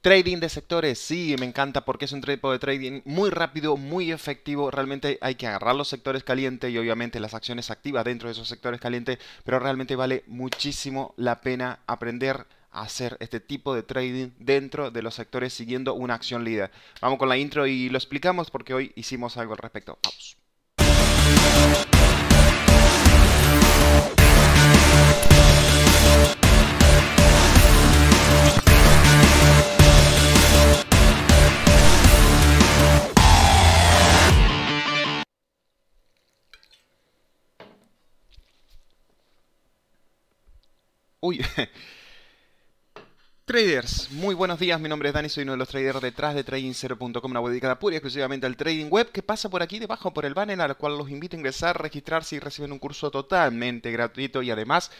Trading de sectores, sí, me encanta porque es un tipo de trading muy rápido, muy efectivo. Realmente hay que agarrar los sectores calientes y obviamente las acciones activas dentro de esos sectores calientes, pero realmente vale muchísimo la pena aprender a hacer este tipo de trading dentro de los sectores siguiendo una acción líder. Vamos con la intro y lo explicamos porque hoy hicimos algo al respecto. Vamos. Traders, muy buenos días, mi nombre es Dani, soy uno de los traders detrás de TradingCero.com, una web dedicada pura y exclusivamente al trading web que pasa por aquí debajo por el banner al cual los invito a ingresar, registrarse y reciben un curso totalmente gratuito y además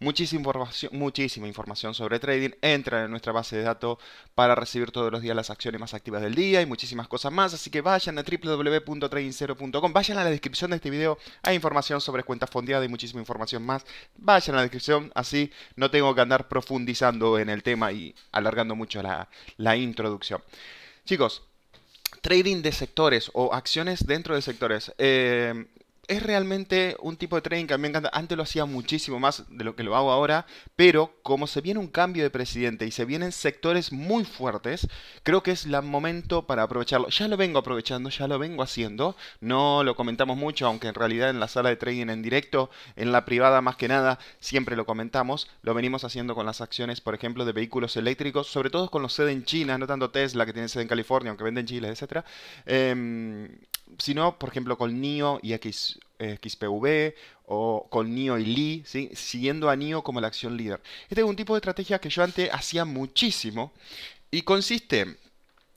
muchísima información, muchísima información sobre trading. Entra en nuestra base de datos para recibir todos los días las acciones más activas del día y muchísimas cosas más. Así que vayan a www.trading0.com, vayan a la descripción de este video, hay información sobre cuentas fondeadas y muchísima información más. Vayan a la descripción, así no tengo que andar profundizando en el tema y alargando mucho la, la introducción. Chicos, trading de sectores o acciones dentro de sectores. Eh, es realmente un tipo de trading que a mí me encanta. Antes lo hacía muchísimo más de lo que lo hago ahora, pero como se viene un cambio de presidente y se vienen sectores muy fuertes, creo que es el momento para aprovecharlo. Ya lo vengo aprovechando, ya lo vengo haciendo. No lo comentamos mucho, aunque en realidad en la sala de trading en directo, en la privada más que nada, siempre lo comentamos. Lo venimos haciendo con las acciones, por ejemplo, de vehículos eléctricos, sobre todo con los sede en China, no tanto Tesla que tiene sede en California, aunque vende en Chile, etc sino, por ejemplo, con NIO y XPV eh, o con NIO y Li, siguiendo a NIO como la acción líder. Este es un tipo de estrategia que yo antes hacía muchísimo y consiste en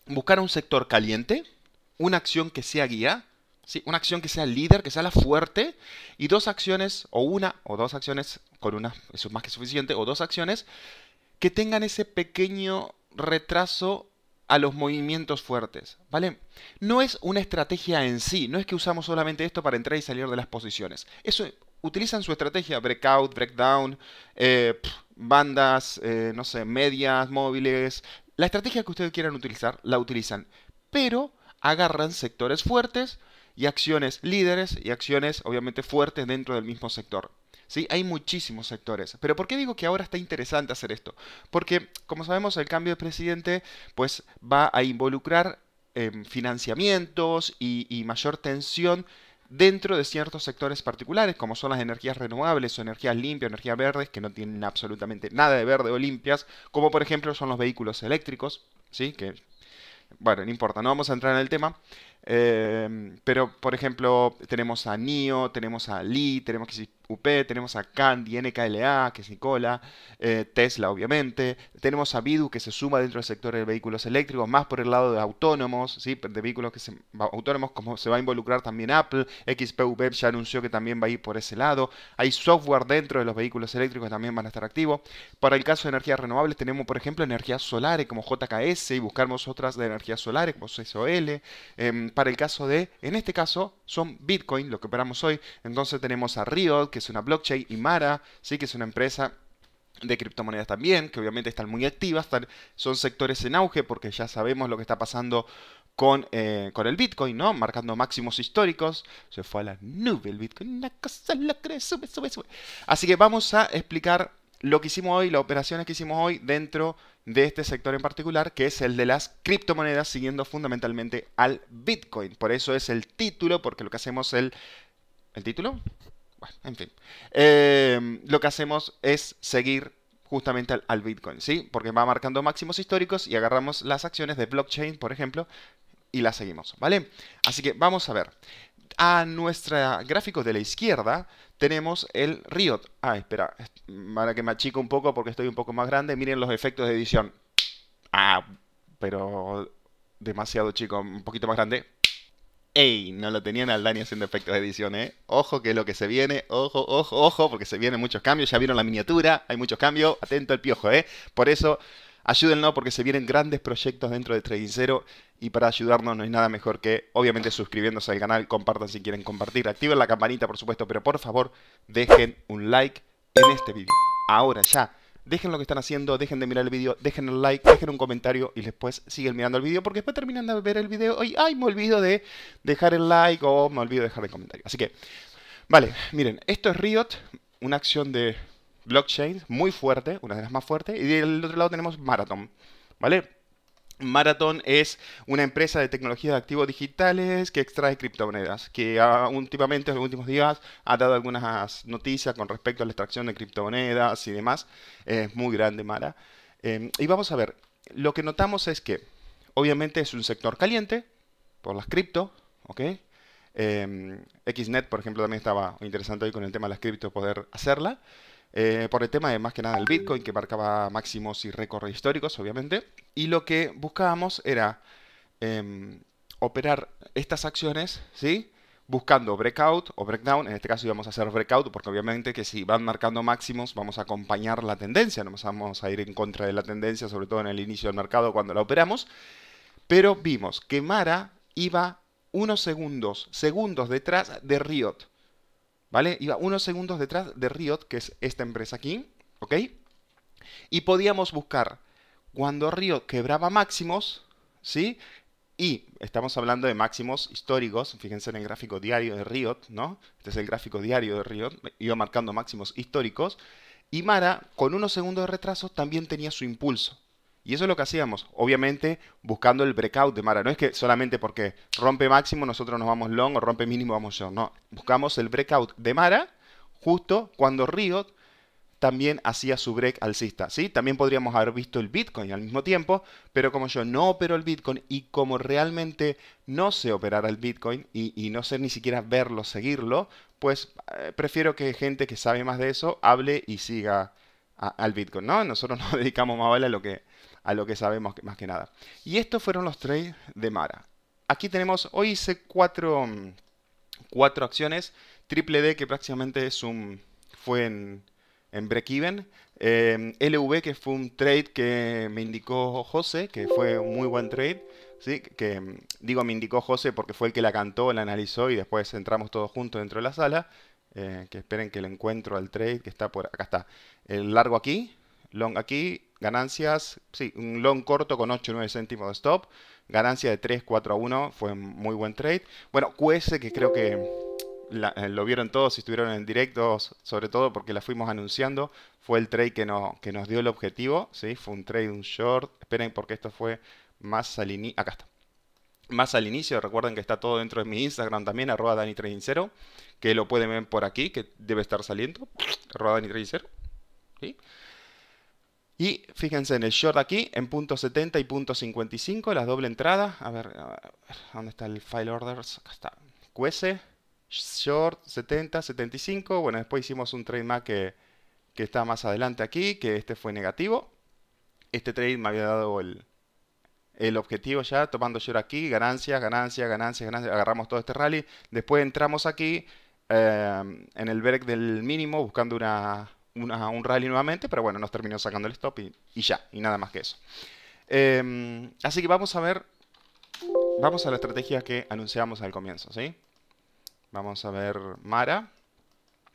buscar un sector caliente, una acción que sea guía, una acción que sea líder, que sea la fuerte, y dos acciones, o una o dos acciones, con una, eso es más que suficiente, o dos acciones que tengan ese pequeño retraso a los movimientos fuertes, ¿vale? No es una estrategia en sí, no es que usamos solamente esto para entrar y salir de las posiciones. Eso utilizan su estrategia, breakout, breakdown, eh, bandas, eh, no sé, medias, móviles. La estrategia que ustedes quieran utilizar, la utilizan. Pero agarran sectores fuertes y acciones líderes y acciones obviamente fuertes dentro del mismo sector. ¿sí? Hay muchísimos sectores. Pero ¿por qué digo que ahora está interesante hacer esto? Porque, como sabemos, el cambio de presidente pues, va a involucrar em, financiamientos y, mayor tensión dentro de ciertos sectores particulares, como son las energías renovables o energías limpias, energías verdes, que no tienen absolutamente nada de verde o limpias, como por ejemplo son los vehículos eléctricos, ¿sí? Que, bueno, no importa, no vamos a entrar en el tema. Em, pero, por ejemplo, tenemos a Nio, tenemos a Lee, tenemos que UP, tenemos a Candy, NKLA, que es Nicola, eh, Tesla, obviamente. Tenemos a Bidu, que se suma dentro del sector de vehículos eléctricos, más por el lado de autónomos, ¿sí? de vehículos que se, autónomos, como se va a involucrar también Apple. XPUB ya anunció que también va a ir por ese lado. Hay software dentro de los vehículos eléctricos que también van a estar activos. Para el caso de energías renovables, tenemos, por ejemplo, energías solares como JKS y buscamos otras de energías solares como SOL. Em, para el caso de, en este caso, son Bitcoin, lo que operamos hoy. Entonces tenemos a Riot, que es una blockchain, y Mara, ¿sí? que es una empresa de criptomonedas también, que obviamente están muy activas, son sectores en auge porque ya sabemos lo que está pasando con, eh, con, el Bitcoin, ¿no? Marcando máximos históricos. Se fue a la nube el Bitcoin, una cosa sube, sube, sube. Así que vamos a explicar lo que hicimos hoy, las operaciones que hicimos hoy dentro de de este sector en particular, que es el de las criptomonedas, siguiendo fundamentalmente al Bitcoin. Por eso es el título, porque lo que hacemos el... ¿El título? Bueno, en fin. Em, lo que hacemos es seguir justamente al, al, Bitcoin, ¿sí? Porque va marcando máximos históricos y agarramos las acciones de blockchain, por ejemplo, y las seguimos, ¿vale? Así que vamos a ver a nuestro gráfico de la izquierda tenemos el Riot. Ah, espera, para mm, que me achico un poco porque estoy un poco más grande. Miren los efectos de edición. Ah, pero demasiado chico, un poquito más grande. ¡Ey! No lo tenían al Dani haciendo efectos de edición, ¿eh? Ojo que lo que se viene, ojo, ojo, ojo, porque se vienen muchos cambios. Ya vieron la miniatura, hay muchos cambios. Atento al piojo, ¿eh? Por eso Ayúdenlo porque se vienen grandes proyectos dentro de Trading Zero y para ayudarnos no hay nada mejor que, obviamente, suscribiéndose al canal, compartan si quieren compartir, activen la campanita, por supuesto, pero por favor, dejen un like en este vídeo. Ahora ya. Dejen lo que están haciendo, dejen de mirar el vídeo, dejen el like, dejen un comentario y después siguen mirando el vídeo porque después terminan de ver el vídeo y ¡ay! me olvido de dejar el like o me olvido de dejar el comentario. Así que, vale, miren, esto es Riot, una acción de Blockchain, muy fuerte, una de las más fuertes, y del otro lado tenemos Marathon, ¿vale? Marathon es una empresa de tecnología de activos digitales que extrae criptomonedas, que últimamente, en los últimos días, ha dado algunas noticias con respecto a la extracción de criptomonedas y demás. Es muy grande Mara. Em, y vamos a ver, lo que notamos es que, obviamente, es un sector caliente por las cripto, ¿ok? Em, Xnet, por ejemplo, también estaba interesante hoy con el tema de las cripto poder hacerla. Eh, por el tema de más que nada el Bitcoin, que marcaba máximos y récord históricos, obviamente. Y lo que buscábamos era em, operar estas acciones, ¿sí? Buscando breakout o breakdown, en este caso íbamos a hacer breakout, porque obviamente que si van marcando máximos vamos a acompañar la tendencia, no vamos a ir en contra de la tendencia, sobre todo en el inicio del mercado cuando la operamos. Pero vimos que Mara iba unos segundos, segundos detrás de Riot. ¿vale? Iba unos segundos detrás de Riot, que es esta empresa aquí, ¿ok? Y podíamos buscar cuando Riot quebraba máximos, ¿sí? Y estamos hablando de máximos históricos, fíjense en el gráfico diario de Riot, ¿no? Este es el gráfico diario de Riot, iba marcando máximos históricos. Y Mara, con unos segundos de retraso, también tenía su impulso. Y eso es lo que hacíamos, obviamente buscando el breakout de Mara. No es que solamente porque rompe máximo nosotros nos vamos long o rompe mínimo vamos yo. No, buscamos el breakout de Mara justo cuando Riot también hacía su break alcista. ¿sí? También podríamos haber visto el Bitcoin al mismo tiempo, pero como yo no opero el Bitcoin y como realmente no sé operar el Bitcoin y, no sé ni siquiera verlo, seguirlo, pues eh, prefiero que gente que sabe más de eso hable y siga al Bitcoin. ¿no? Nosotros nos dedicamos más vale a lo que a lo que sabemos más que nada. Y estos fueron los trades de Mara. Aquí tenemos, hoy hice mm, cuatro, acciones, triple D que prácticamente es un, fue en, en break-even, eh, LV que fue un trade que me indicó José, que fue un muy buen trade, ¿sí? que mm, digo me indicó José porque fue el que la cantó, la analizó y después entramos todos juntos dentro de la sala. Eh, que esperen que le encuentro al trade que está por acá está el largo aquí long aquí Ganancias, sí, un long corto con 8 9 céntimos de stop. Ganancia de 3, 4 a 1, fue muy buen trade. Bueno, QS que creo que eh, lo vieron todos, si estuvieron en directos sobre todo porque la fuimos anunciando, fue el trade que, no, que nos dio el objetivo, ¿sí? Fue un trade, un short, esperen porque esto fue más al inicio, acá está. Más al inicio, recuerden que está todo dentro de mi Instagram también, arroba dani que lo pueden ver por aquí, que debe estar saliendo, arroba dani ¿sí? Y fíjense en el short aquí, en punto .70 y punto .55, las doble entrada. A ver, ¿dónde está el file orders? Acá está. QS, short 70, 75. Bueno, después hicimos un trade más que, está más adelante aquí, que este fue negativo. Este trade me había dado el, el objetivo ya, tomando short aquí, ganancias, ganancia ganancias, ganancias. Agarramos todo este rally. Después entramos aquí eh, en el break del mínimo, buscando una un rally nuevamente, pero bueno, nos terminó sacando el stop y, ya, y nada más que eso. Em, así que vamos a ver, vamos a la estrategia que anunciamos al comienzo, ¿sí? Vamos a ver Mara,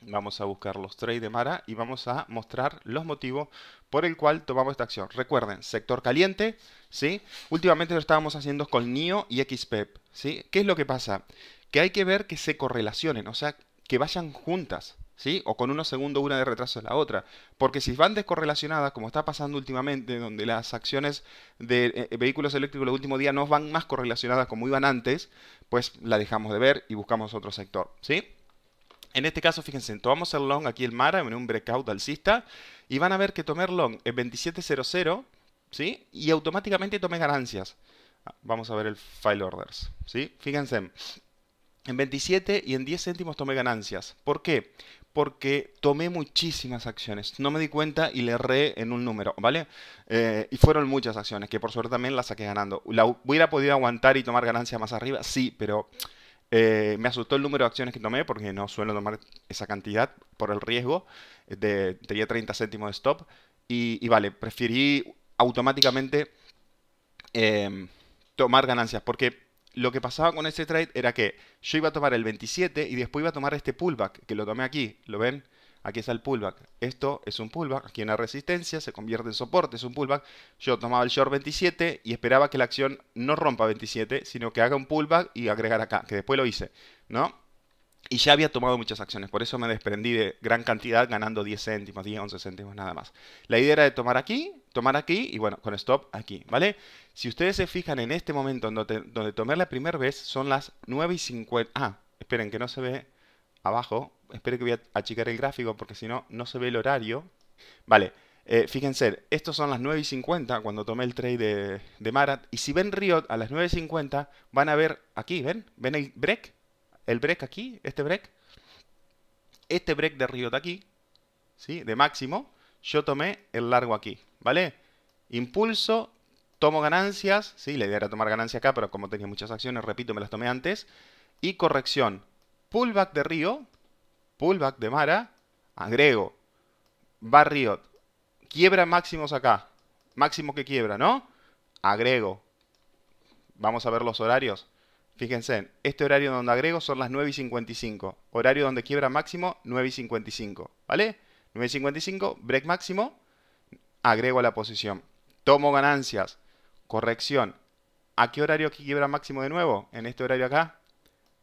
vamos a buscar los trades de Mara y vamos a mostrar los motivos por el cual tomamos esta acción. Recuerden, sector caliente, ¿sí? Últimamente lo estábamos haciendo con NIO y XPEP, e ¿sí? ¿Qué es lo que pasa? Que hay que ver que se correlacionen, o sea, que vayan juntas, ¿sí? O con uno segundo una de retraso es la otra. Porque si van descorrelacionadas, como está pasando últimamente, donde las acciones de eh, eh, vehículos eléctricos los último día no van más correlacionadas como iban antes, pues la dejamos de ver y buscamos otro sector, ¿sí? En este caso, fíjense, tomamos el long aquí el Mara en un breakout alcista y van a ver que tomé long en 27.00, ¿sí? Y automáticamente tomé ganancias. Ah, vamos a ver el file orders, ¿sí? Fíjense, en 27 y en 10 céntimos tomé ganancias. ¿Por qué? Porque tomé muchísimas acciones. No me di cuenta y le erré en un número, ¿vale? Eh, y fueron muchas acciones, que por suerte también las saqué ganando. ¿La hubiera podido aguantar y tomar ganancias más arriba? Sí, pero eh, me asustó el número de acciones que tomé porque no suelo tomar esa cantidad por el riesgo. De, tenía 30 céntimos de stop. Y, vale, preferí automáticamente em, tomar ganancias porque lo que pasaba con ese trade era que yo iba a tomar el 27 y después iba a tomar este pullback, que lo tomé aquí, ¿lo ven? Aquí está el pullback. Esto es un pullback, aquí una resistencia, se convierte en soporte, es un pullback. Yo tomaba el short 27 y esperaba que la acción no rompa 27, sino que haga un pullback y agregar acá, que después lo hice, ¿no? Y ya había tomado muchas acciones, por eso me desprendí de gran cantidad ganando 10 céntimos, 10, 11 céntimos nada más. La idea era de tomar aquí tomar aquí y bueno, con stop aquí, ¿vale? Si ustedes se fijan en este momento donde, donde tomé la primera vez, son las 9 y 50... Ah, esperen que no se ve abajo. Esperen que voy a achicar el gráfico porque si no, no se ve el horario. Vale, eh, fíjense, estos son las 9 y 50 cuando tomé el trade de, de Marat. Y si ven Riot a las 9 y 50, van a ver aquí, ¿ven? ¿Ven el break? ¿El break aquí? ¿Este break? Este break de Riot aquí, ¿sí? De máximo yo tomé el largo aquí, ¿vale? Impulso, tomo ganancias, sí, la idea era tomar ganancia acá, pero como tenía muchas acciones, repito, me las tomé antes. Y corrección, pullback de Río, pullback de Mara, agrego, va quiebra máximos acá, máximo que quiebra, ¿no? Agrego, vamos a ver los horarios. Fíjense, este horario donde agrego son las 9 y 55. Horario donde quiebra máximo, 9 y 55. ¿Vale? 9.55, break máximo, agrego a la posición. Tomo ganancias, corrección. ¿A qué horario aquí quiebra máximo de nuevo? En este horario acá.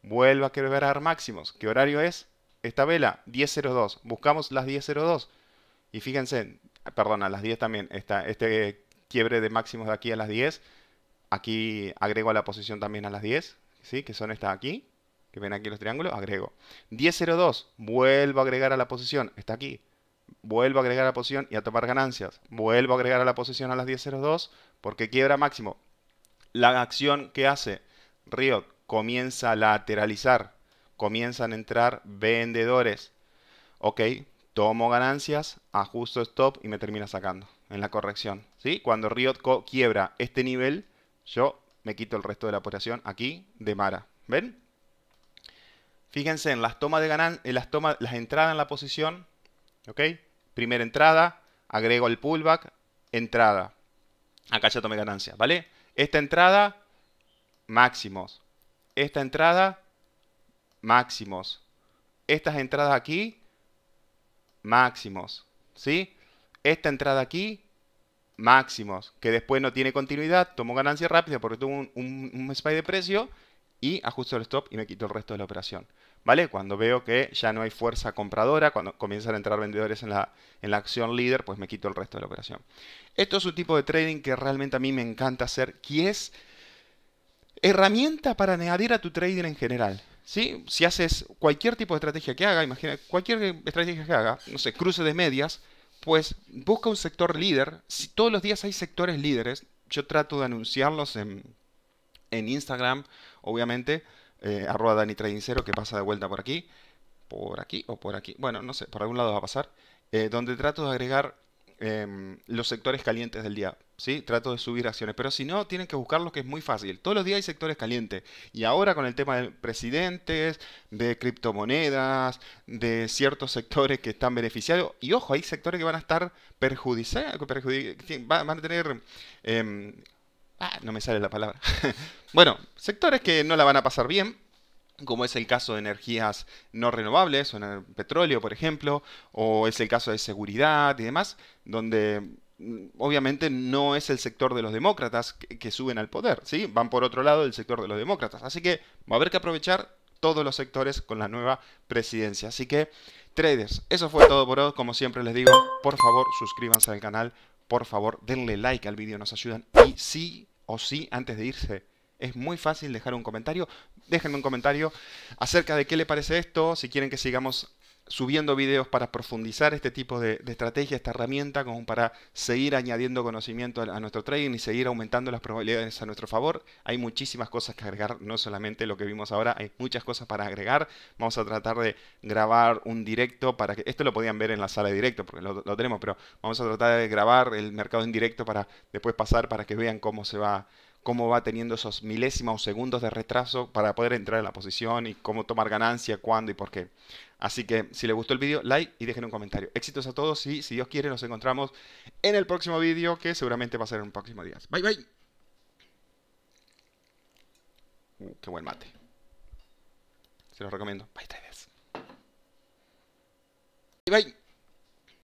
Vuelvo a quebrar máximos. ¿Qué horario es? Esta vela, 10.02. Buscamos las 10.02. Y fíjense, perdón, a las 10 también. está este eh, quiebre de máximos de aquí a las 10. Aquí agrego a la posición también a las 10. ¿sí? Que son estas aquí. Que ven aquí los triángulos. Agrego. 10.02. Vuelvo a agregar a la posición. Está aquí vuelvo a agregar la posición y a tomar ganancias. Vuelvo a agregar a la posición a las 10.02 porque quiebra máximo. La acción que hace Riot comienza a lateralizar, comienzan a entrar vendedores. Ok, tomo ganancias, ajusto stop y me termina sacando en la corrección. ¿sí? Cuando Riot Co quiebra este nivel, yo me quito el resto de la operación aquí de Mara. ¿Ven? Fíjense en las tomas de ganan en las, tomas, las entradas en la posición, ¿ok? primera entrada, agrego el pullback, entrada. Acá ya tomé ganancia, ¿vale? Esta entrada, máximos. Esta entrada, máximos. Estas entradas aquí, máximos. ¿Sí? Esta entrada aquí, máximos. Que después no tiene continuidad, tomo ganancia rápida porque tuvo un, un, un de precio y ajusto el stop y me quito el resto de la operación. ¿Vale? Cuando veo que ya no hay fuerza compradora, cuando comienzan a entrar vendedores en la, en la acción líder, pues me quito el resto de la operación. Esto es un tipo de trading que realmente a mí me encanta hacer, que es herramienta para añadir a tu trading en general. Si haces cualquier tipo de estrategia que haga, imagina, cualquier estrategia que haga, no sé, cruce de medias, pues busca un sector líder. Si todos los días hay sectores líderes, yo trato de anunciarlos en, en Instagram, obviamente, eh, arroba Dani que pasa de vuelta por aquí, por aquí o por aquí, bueno, no sé, por algún lado va a pasar, eh, donde trato de agregar em, los sectores calientes del día, ¿sí? Trato de subir acciones, pero si no, tienen que buscarlos que es muy fácil. Todos los días hay sectores calientes. Y ahora con el tema de presidentes, de criptomonedas, de ciertos sectores que están beneficiados, y ojo, hay sectores que van a estar perjudicados, van a tener... Em, Ah, no me sale la palabra. bueno, sectores que no la van a pasar bien, como es el caso de energías no renovables, o en el petróleo, por ejemplo, o es el caso de seguridad y demás, donde mm, obviamente no es el sector de los demócratas que, suben al poder, ¿sí? Van por otro lado el sector de los demócratas. Así que va a haber que aprovechar todos los sectores con la nueva presidencia. Así que, traders, eso fue todo por hoy. Como siempre les digo, por favor suscríbanse al canal por favor denle like al vídeo, nos ayudan. Y sí o sí, antes de irse, es muy fácil dejar un comentario. Déjenme un comentario acerca de qué le parece esto, si quieren que sigamos subiendo videos para profundizar este tipo de, estrategia, esta herramienta, como para seguir añadiendo conocimiento a, nuestro trading y seguir aumentando las probabilidades a nuestro favor. Hay muchísimas cosas que agregar, no solamente lo que vimos ahora, hay muchas cosas para agregar. Vamos a tratar de grabar un directo para que, esto lo podían ver en la sala de directo, porque lo, lo tenemos, pero vamos a tratar de grabar el mercado en directo para después pasar para que vean cómo se va cómo va teniendo esos milésimos segundos de retraso para poder entrar en la posición y cómo tomar ganancia, cuándo y por qué. Así que si les gustó el vídeo, like y dejen un comentario. Éxitos a todos y si Dios quiere nos encontramos en el próximo vídeo que seguramente va a ser en un próximo día. Bye bye. Uh, qué buen mate. Se los recomiendo. Bye Bye bye.